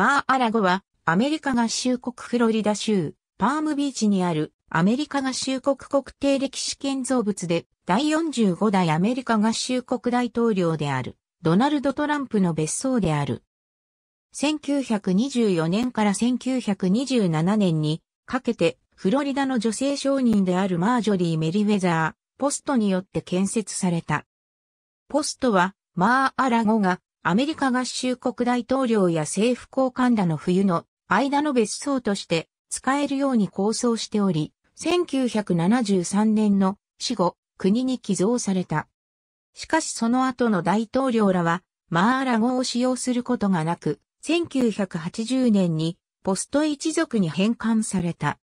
マー・アラゴは、アメリカ合衆国フロリダ州、パームビーチにある、アメリカ合衆国国定歴史建造物で、第45代アメリカ合衆国大統領である、ドナルド・トランプの別荘である。1924年から1927年にかけて、フロリダの女性商人であるマージョリー・メリウェザー、ポストによって建設された。ポストは、マー・アラゴがアメリカ合衆国大統領や政府高官らの冬の間の別荘として使えるように構想しており、1973年の死後、国に寄贈された。しかしその後の大統領らは、マーラ語を使用することがなく、1980年にポスト一族に返還された。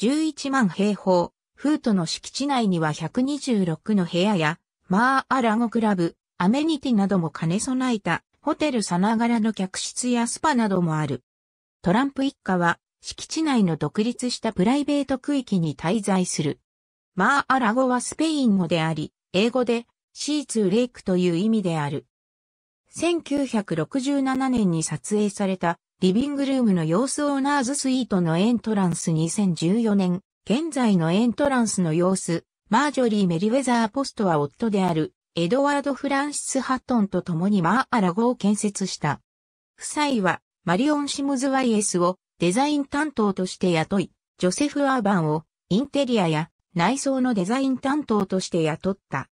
11万平方、フートの敷地内には126の部屋や、マーアラゴクラブ、アメニティなども兼ね備えた、ホテルさながらの客室やスパなどもある。トランプ一家は、敷地内の独立したプライベート区域に滞在する。マー・アラゴはスペイン語であり、英語で、シーツ・レイクという意味である。1967年に撮影されたリビングルームの様子オーナーズスイートのエントランス2014年、現在のエントランスの様子、マージョリー・メリウェザー・ポストは夫であるエドワード・フランシス・ハットンと共にマー・アラゴを建設した。夫妻は、マリオン・シムズ・ワイエスをデザイン担当として雇い、ジョセフ・アーバンをインテリアや内装のデザイン担当として雇った。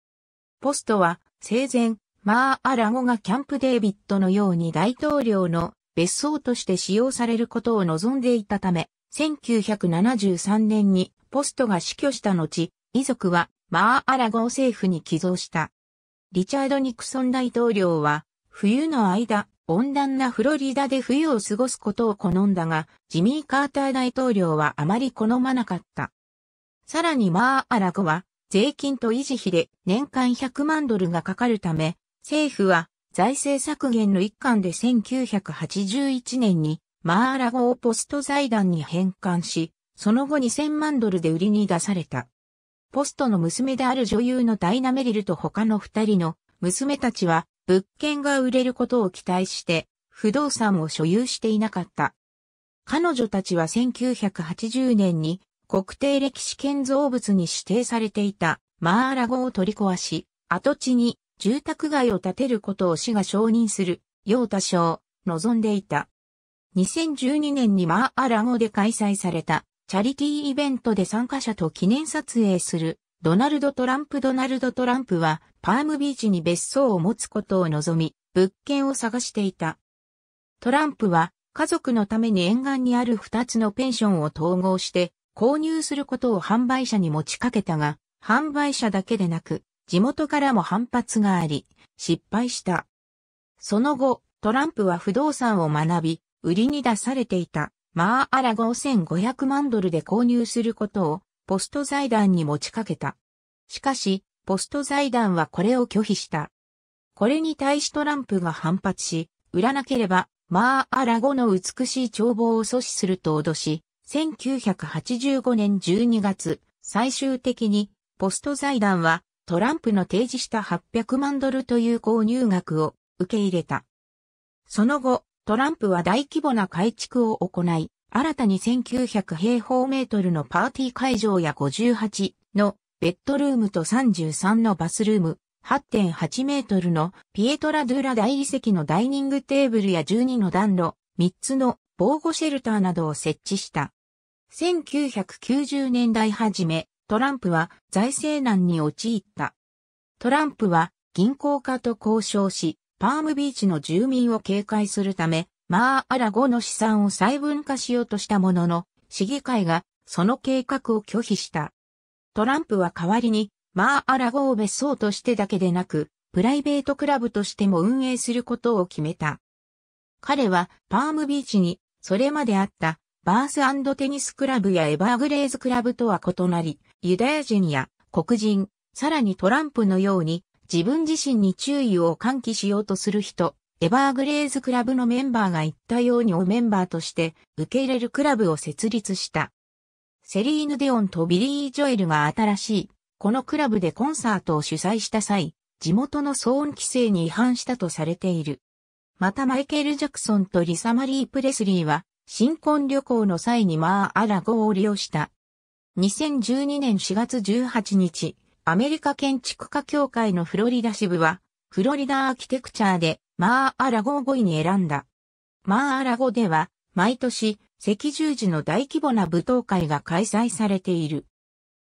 ポストは、生前、マー・アラゴがキャンプ・デイビッドのように大統領の別荘として使用されることを望んでいたため、1973年にポストが死去した後、遺族はマー・アラゴ政府に寄贈した。リチャード・ニクソン大統領は、冬の間、温暖なフロリダで冬を過ごすことを好んだが、ジミー・カーター大統領はあまり好まなかった。さらにマー・アラゴは、税金と維持費で年間100万ドルがかかるため、政府は財政削減の一環で1981年にマー・アラゴをポスト財団に返還し、その後2000万ドルで売りに出された。ポストの娘である女優のダイナ・メリルと他の二人の娘たちは物件が売れることを期待して不動産を所有していなかった。彼女たちは1980年に国定歴史建造物に指定されていたマーラゴを取り壊し、跡地に住宅街を建てることを市が承認する、用多少、望んでいた。2012年にマーラゴで開催されたチャリティーイベントで参加者と記念撮影するドナルド・トランプドナルド・トランプはパームビーチに別荘を持つことを望み物件を探していた。トランプは家族のために沿岸にある2つのペンションを統合して購入することを販売者に持ちかけたが販売者だけでなく地元からも反発があり失敗した。その後トランプは不動産を学び売りに出されていた。マーアラ5500万ドルで購入することをポスト財団に持ちかけた。しかし、ポスト財団はこれを拒否した。これに対しトランプが反発し、売らなければ、マーアラゴの美しい眺望を阻止すると脅し、1985年12月、最終的に、ポスト財団は、トランプの提示した800万ドルという購入額を受け入れた。その後、トランプは大規模な改築を行い、新たに1900平方メートルのパーティー会場や58のベッドルームと33のバスルーム、8.8メートルのピエトラ・ドゥーラ大理石のダイニングテーブルや12の暖炉、3つの防護シェルターなどを設置した。1990年代初め、トランプは財政難に陥った。トランプは銀行家と交渉し、パームビーチの住民を警戒するため、マー・アラゴの資産を細分化しようとしたものの、市議会がその計画を拒否した。トランプは代わりに、マー・アラゴを別荘としてだけでなく、プライベートクラブとしても運営することを決めた。彼はパームビーチに、それまであったバーステニスクラブやエバーグレーズクラブとは異なり、ユダヤ人や黒人、さらにトランプのように自分自身に注意を喚起しようとする人、エバーグレーズクラブのメンバーが言ったようにをメンバーとして受け入れるクラブを設立した。セリーヌ・デオンとビリー・ジョエルが新しい、このクラブでコンサートを主催した際、地元の騒音規制に違反したとされている。またマイケル・ジャクソンとリサ・マリー・プレスリーは、新婚旅行の際にマー・アラゴを利用した。2012年4月18日、アメリカ建築家協会のフロリダ支部は、フロリダアーキテクチャーでマーアラゴを5位に選んだ。マーアラゴでは、毎年、赤十字の大規模な舞踏会が開催されている。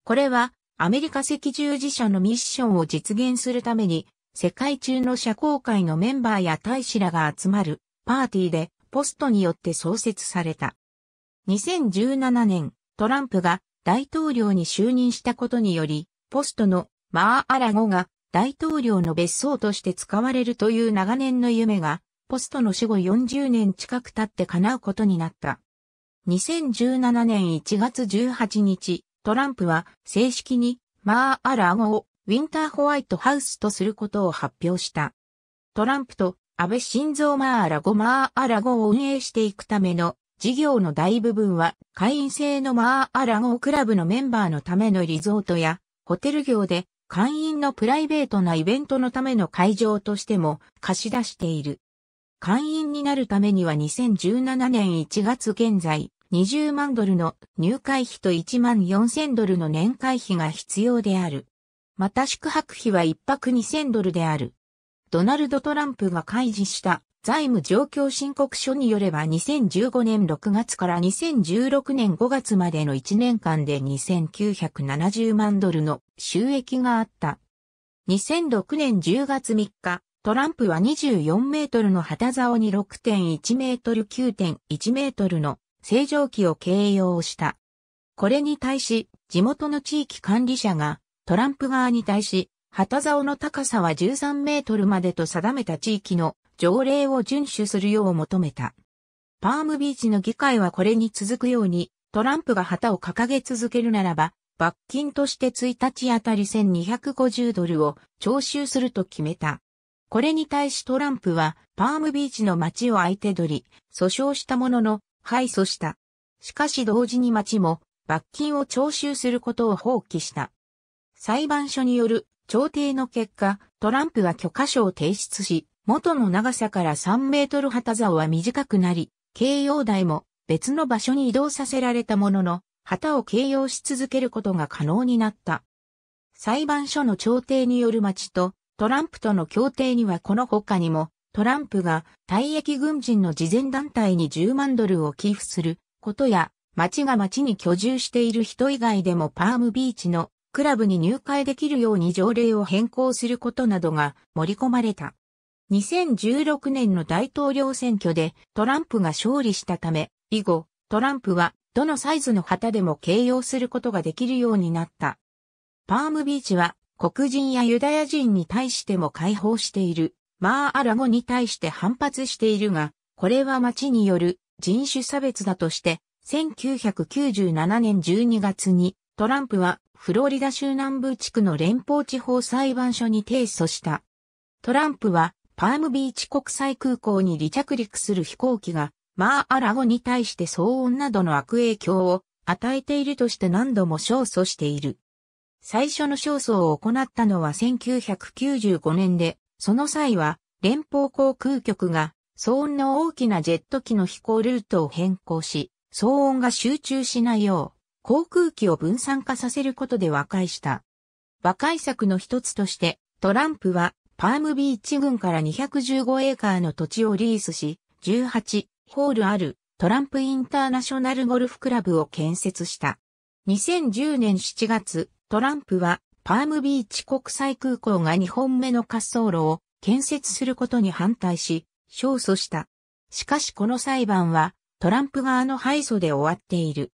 これは、アメリカ赤十字社のミッションを実現するために、世界中の社交界のメンバーや大使らが集まるパーティーでポストによって創設された。2017年、トランプが大統領に就任したことにより、ポストのマー・アラゴが大統領の別荘として使われるという長年の夢が、ポストの死後40年近く経って叶うことになった。2017年1月18日、トランプは正式にマー・アラゴをウィンターホワイトハウスとすることを発表した。トランプと安倍晋三マー・アラゴマー・アラゴを運営していくための事業の大部分は会員制のマー・アラゴクラブのメンバーのためのリゾートやホテル業で会員のプライベートなイベントのための会場としても貸し出している。会員になるためには2017年1月現在、20万ドルの入会費と1万4000ドルの年会費が必要である。また宿泊費は1泊2000ドルである。ドナルド・トランプが開示した財務状況申告書によれば2015年6月から2016年5月までの1年間で2970万ドルの収益があった。2006年10月3日、トランプは24メートルの旗竿に6.1メートル9.1メートルの正常期を形容した。これに対し、地元の地域管理者がトランプ側に対し、旗竿の高さは13メートルまでと定めた地域の条例を遵守するよう求めた。パームビーチの議会はこれに続くように、トランプが旗を掲げ続けるならば、罰金として1日あたり1250ドルを徴収すると決めた。これに対しトランプは、パームビーチの街を相手取り、訴訟したものの、敗訴した。しかし同時に町も、罰金を徴収することを放棄した。裁判所による調停の結果、トランプは許可書を提出し、元の長さから3メートル旗竿は短くなり、慶応台も別の場所に移動させられたものの、旗を形容し続けることが可能になった。裁判所の調停による町とトランプとの協定にはこの他にも、トランプが退役軍人の慈善団体に10万ドルを寄付することや、町が町に居住している人以外でもパームビーチのクラブに入会できるように条例を変更することなどが盛り込まれた。2016年の大統領選挙でトランプが勝利したため、以後、トランプはどのサイズの旗でも形容することができるようになった。パームビーチは黒人やユダヤ人に対しても解放している。マーアラゴに対して反発しているが、これは町による人種差別だとして、1997年12月にトランプはフロリダ州南部地区の連邦地方裁判所に提訴した。トランプはパームビーチ国際空港に離着陸する飛行機が、マー・アラゴに対して騒音などの悪影響を与えているとして何度も勝訴している。最初の勝訴を行ったのは1995年で、その際は連邦航空局が騒音の大きなジェット機の飛行ルートを変更し、騒音が集中しないよう、航空機を分散化させることで和解した。和解策の一つとして、トランプはパームビーチ郡から215エーカーの土地をリースし、18ホールあるトランプインターナショナルゴルフクラブを建設した。2010年7月、トランプはパームビーチ国際空港が2本目の滑走路を建設することに反対し、勝訴した。しかしこの裁判はトランプ側の敗訴で終わっている。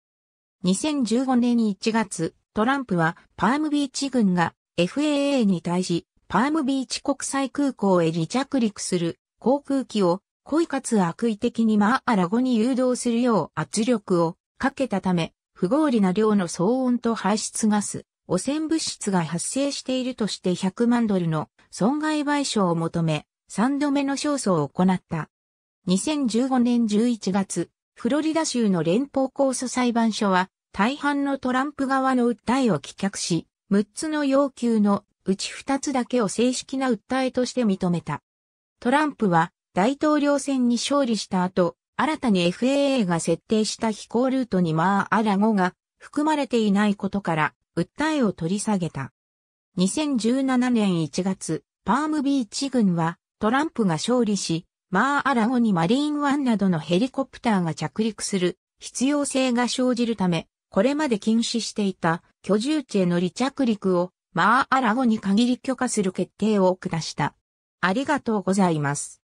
2015年1月、トランプはパームビーチ軍が FAA に対しパームビーチ国際空港へ離着陸する航空機を故意かつ悪意的にマーアラゴに誘導するよう圧力をかけたため、不合理な量の騒音と排出ガス、汚染物質が発生しているとして100万ドルの損害賠償を求め、3度目の勝訴を行った。2015年11月、フロリダ州の連邦控訴裁判所は、大半のトランプ側の訴えを棄却し、6つの要求のうち二つだけを正式な訴えとして認めた。トランプは大統領選に勝利した後、新たに FAA が設定した飛行ルートにマー・アラゴが含まれていないことから、訴えを取り下げた。2017年1月、パームビーチ軍はトランプが勝利し、マー・アラゴにマリーンワンなどのヘリコプターが着陸する必要性が生じるため、これまで禁止していた居住地への離着陸をマーアラゴに限り許可する決定を下した。ありがとうございます。